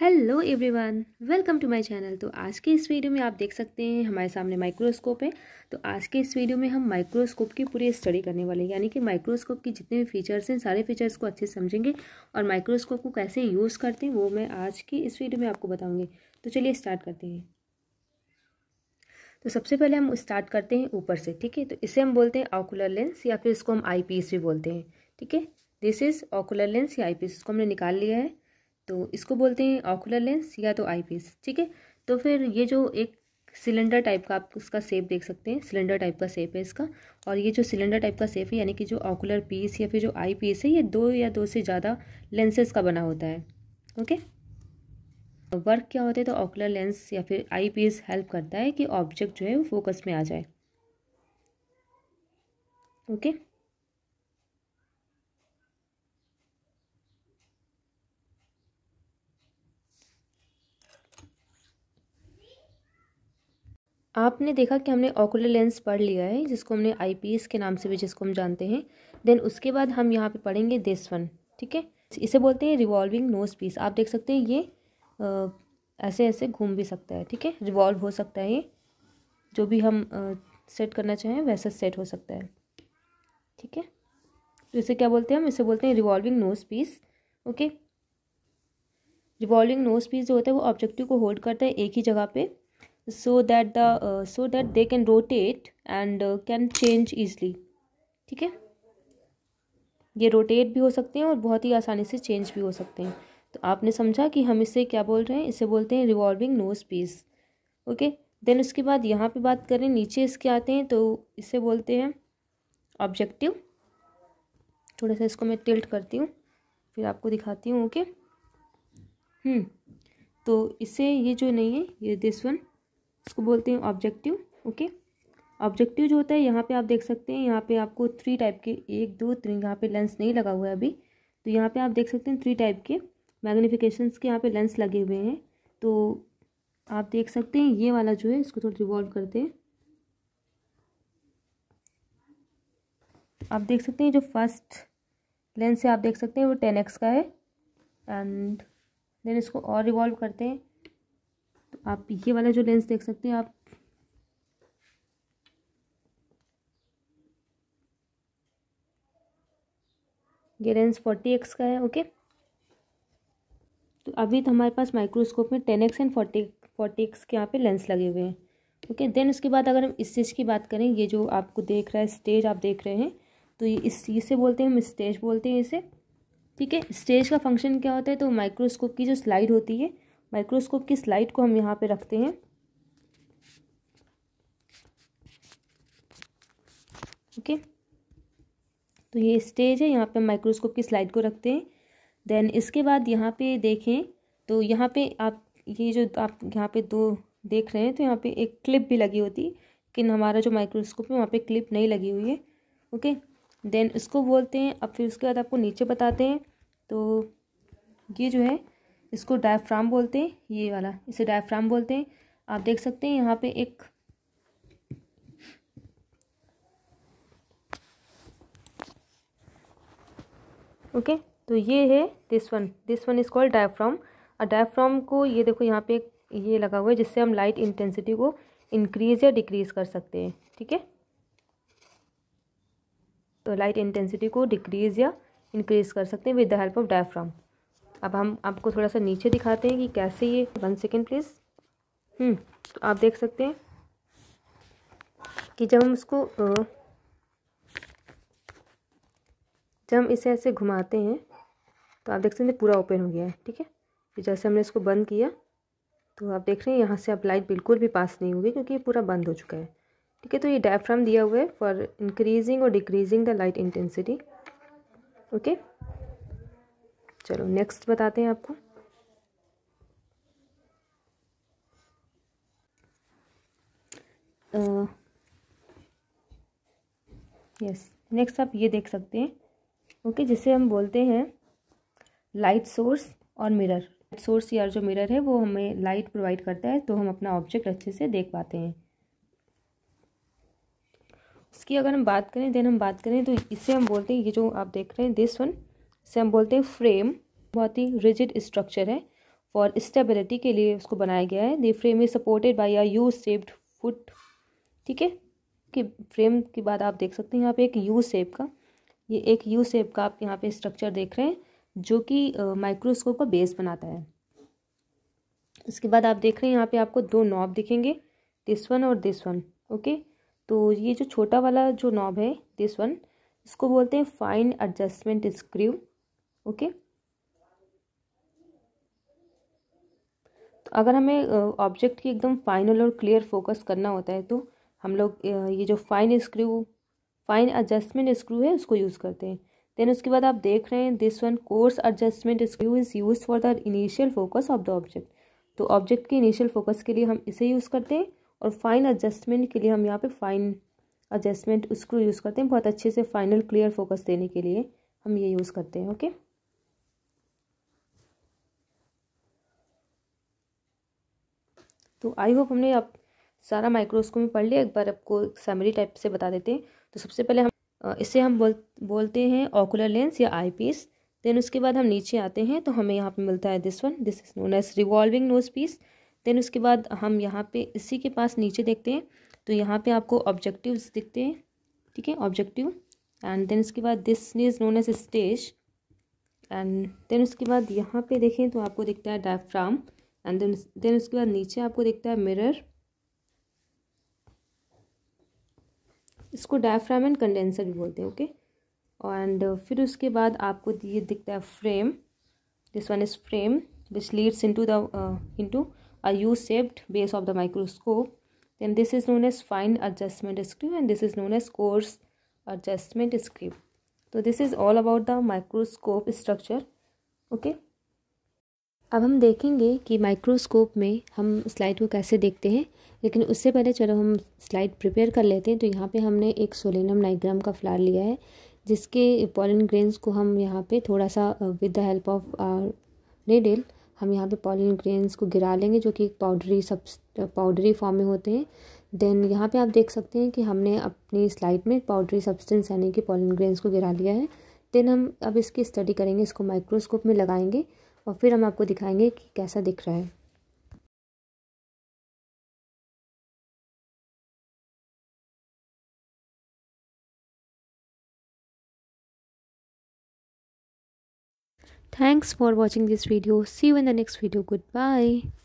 Hello everyone welcome to my channel तो आज के इस वीडियो में आप देख सकते हैं हमारे सामने माइक्रोस्कोप है तो आज के इस वीडियो में हम माइक्रोस्कोप की पूरी स्टडी करने वाले हैं यानी कि माइक्रोस्कोप की जितने भी फीचर्स हैं सारे फीचर्स को अच्छे से समझेंगे और माइक्रोस्कोप को कैसे यूज़ करते हैं वो मैं आज की इस वीडियो में आपको बताऊँगी तो चलिए स्टार्ट करते हैं तो सबसे पहले हम स्टार्ट करते हैं ऊपर से ठीक है तो इसे हम बोलते हैं ऑकुलर लेंस या फिर इसको हम आई भी बोलते हैं ठीक है दिस इज़ ऑकुलर लेंस या आई इसको हमने निकाल लिया है तो इसको बोलते हैं ऑकुलर लेंस या तो आईपीस ठीक है तो फिर ये जो एक सिलेंडर टाइप का आप इसका सेप देख सकते हैं सिलेंडर टाइप का सेप है इसका और ये जो सिलेंडर टाइप का सेप है यानी कि जो ऑकुलर पीस या फिर जो आई पीस है ये दो या दो से ज़्यादा लेंसेज का बना होता है ओके वर्क तो क्या होता है तो ऑकुलर लेंस या फिर आई पीस हेल्प करता है कि ऑब्जेक्ट जो है वो फोकस में आ जाए ओके आपने देखा कि हमने ऑकुलर लेंस पढ़ लिया है जिसको हमने आईपीएस के नाम से भी जिसको हम जानते हैं देन उसके बाद हम यहाँ पे पढ़ेंगे दिस वन ठीक है इसे बोलते हैं रिवॉल्विंग नोज पीस आप देख सकते हैं ये आ, ऐसे ऐसे घूम भी सकता है ठीक है रिवॉल्व हो सकता है ये जो भी हम आ, सेट करना चाहें वैसा सेट हो सकता है ठीक है तो इसे क्या बोलते हैं हम इसे बोलते हैं revolving nose piece okay revolving nose piece जो होता है वो ऑब्जेक्टिव को होल्ड करता है एक ही जगह पे so that the uh, so that they can rotate and uh, can change easily ठीक है ये रोटेट भी हो सकते हैं और बहुत ही आसानी से चेंज भी हो सकते हैं तो आपने समझा कि हम इसे क्या बोल रहे हैं इसे बोलते हैं revolving nose piece okay then उसके बाद यहाँ पे बात करें नीचे इसके आते हैं तो इसे बोलते हैं ऑब्जेक्टिव थोड़ा सा इसको मैं टिल्ट करती हूँ फिर आपको दिखाती हूँ ओके हम्म तो इससे ये जो नहीं है ये दिस वन इसको बोलते हैं ऑब्जेक्टिव ओके ऑब्जेक्टिव जो होता है यहाँ पे आप देख सकते हैं यहाँ पे आपको थ्री टाइप के एक दो तीन यहाँ पे लेंस नहीं लगा हुआ है अभी तो यहाँ पे आप देख सकते हैं थ्री टाइप के मैग्निफिकेशन के यहाँ पे लेंस लगे हुए हैं तो आप देख सकते हैं ये वाला जो है इसको थोड़ा रिवॉल्व करते हैं आप देख सकते हैं जो फर्स्ट लेंस है आप देख सकते हैं वो टेन एक्स का है एंड देन इसको और रिवॉल्व करते हैं आप ये वाला जो लेंस देख सकते हैं आप ये लेंस फोर्टी एक्स का है ओके तो अभी तो हमारे पास माइक्रोस्कोप में ten X and forty forty X के यहाँ पे लेंस लगे हुए हैं ओके देन उसके बाद अगर हम स्टेज की बात करें ये जो आपको देख रहा है स्टेज आप देख रहे हैं तो ये इस इसे बोलते हैं हम स्टेज बोलते हैं इसे ठीक है स्टेज का फंक्शन क्या होता है तो माइक्रोस्कोप की जो स्लाइड होती है माइक्रोस्कोप की स्लाइड को हम यहाँ पे रखते हैं ओके तो ये स्टेज है यहाँ पे माइक्रोस्कोप की स्लाइड को रखते हैं देन इसके बाद यहाँ पे देखें तो यहाँ पे आप ये जो आप यहाँ पे दो देख रहे हैं तो यहाँ पे एक क्लिप भी लगी होती लेकिन हमारा जो माइक्रोस्कोप है वहाँ पे क्लिप नहीं लगी हुई है ओके देन इसको बोलते हैं अब फिर उसके बाद आपको नीचे बताते हैं तो ये जो है इसको डायफ्राम बोलते हैं ये वाला इसे डायफ्राम बोलते हैं आप देख सकते हैं यहाँ पे एक ओके okay, तो ये है this one this one is called diaphragm और डायफ्राम को ये देखो यहाँ पे ये लगा हुआ है जिससे हम लाइट इंटेंसिटी को इंक्रीज या डिक्रीज कर सकते हैं ठीक है तो लाइट इंटेंसिटी को डिक्रीज या इंक्रीज कर सकते हैं with the help of diaphragm अब हम आपको थोड़ा सा नीचे दिखाते हैं कि कैसे ये वन सेकेंड प्लीज़ तो आप देख सकते हैं कि जब हम उसको जब हम इसे ऐसे घुमाते हैं तो आप देख सकते हैं पूरा ओपन हो गया है ठीक है जैसे हमने इसको बंद किया तो आप देख रहे हैं यहाँ से आप लाइट बिल्कुल भी पास नहीं होगी क्योंकि ये पूरा बंद हो चुका है ठीक है तो ये डायफ्राम दिया हुआ है फॉर इंक्रीजिंग और decreasing the light intensity okay चलो नेक्स्ट बताते हैं आपको यस नेक्स्ट आप ये देख सकते हैं ओके okay, जिसे हम बोलते हैं लाइट सोर्स और मिरर सोर्स या जो मिरर है वो हमें लाइट प्रोवाइड करता है तो हम अपना ऑब्जेक्ट अच्छे से देख पाते हैं उसकी अगर हम बात करें देन हम बात करें तो इससे हम बोलते हैं ये जो आप देख रहे हैं दिस वन से हम बोलते हैं फ्रेम बहुत ही रिजिड स्ट्रक्चर है फॉर स्टेबिलिटी के लिए उसको बनाया गया है the frame is supported by a U shaped foot ठीक है कि फ्रेम की बात आप देख सकते हैं यहाँ पे एक यू सेप का ये एक यू सेप का आप यहाँ पे स्ट्रक्चर देख रहे हैं जो कि माइक्रोस्कोप का बेस बनाता है इसके बाद आप देख रहे हैं यहाँ पे आपको दो नॉब दिखेंगे दिस वन और दिस वन ओके तो ये जो छोटा वाला जो नॉब है दिस वन इसको बोलते हैं फाइन एडजस्टमेंट स्क्रू ओके तो अगर हमें ऑब्जेक्ट की एकदम फाइनल और क्लियर फोकस करना होता है तो हम लोग ये जो fine screw fine adjustment screw है उसको यूज़ करते हैं देन उसके बाद आप देख रहे हैं this one coarse adjustment screw is use for the initial focus of the object तो ऑब्जेक्ट के इनिशियल फोकस के लिए हम इसे यूज़ करते हैं और फाइन एडजस्टमेंट के लिए हम यहाँ पे फाइन एडजस्टमेंट स्क्रू यूज़ करते हैं बहुत अच्छे से फाइनल क्लियर फोकस देने के लिए हम ये यूज़ करते हैं ओके okay? तो आई होप हमने आप सारा माइक्रोस्कोप में पढ़ लिया एक बार आपको एक समरी टाइप से बता देते हैं तो सबसे पहले हम इसे हम बोल बोलते हैं ऑकुलर लेंस या आई पीस देन उसके बाद हम नीचे आते हैं तो हमें यहाँ पे मिलता है this one this is known as revolving nose piece then उसके बाद हम यहाँ पे इसी के पास नीचे देखते हैं तो यहाँ पे आपको ऑब्जेक्टिव दिखते हैं ठीक है ऑब्जेक्टिव एंड देन उसके बाद this is known as stage and then उसके बाद यहाँ पे देखें तो आपको दिखता है डायफ्राम एंड देन उसके बाद नीचे आपको दिखता है मिरर इसको डायफ्राम एंड कंडेंसर भी बोलते हैं ओके एंड uh, फिर उसके बाद आपको ये दिखता है frame this one is frame which leads into the into a U shaped base of the microscope then this is known as fine adjustment screw and this is known as coarse adjustment screw तो this is all about the microscope structure okay okay? अब हम देखेंगे कि microscope में हम slide को कैसे देखते हैं लेकिन उससे पहले चलो हम स्लाइड प्रिपेयर कर लेते हैं तो यहाँ पे हमने एक सोलेनम नाइग्राम का फ्लावर लिया है जिसके पॉलन ग्रेन्स को हम यहाँ पे थोड़ा सा with the help of needle हम यहाँ पे पॉलन ग्रेन्स को गिरा लेंगे जो कि एक पाउडरी सब पाउडरी फॉर्म में होते हैं देन यहाँ पे आप देख सकते हैं कि हमने अपनी स्लाइड में पाउडरी सब्सटेंस यानी कि पॉलन ग्रेन्स को गिरा लिया है देन हम अब इसकी स्टडी करेंगे इसको माइक्रोस्कोप में लगाएंगे और फिर हम आपको दिखाएंगे कि कैसा दिख रहा है thanks for watching this video see one the next video good bye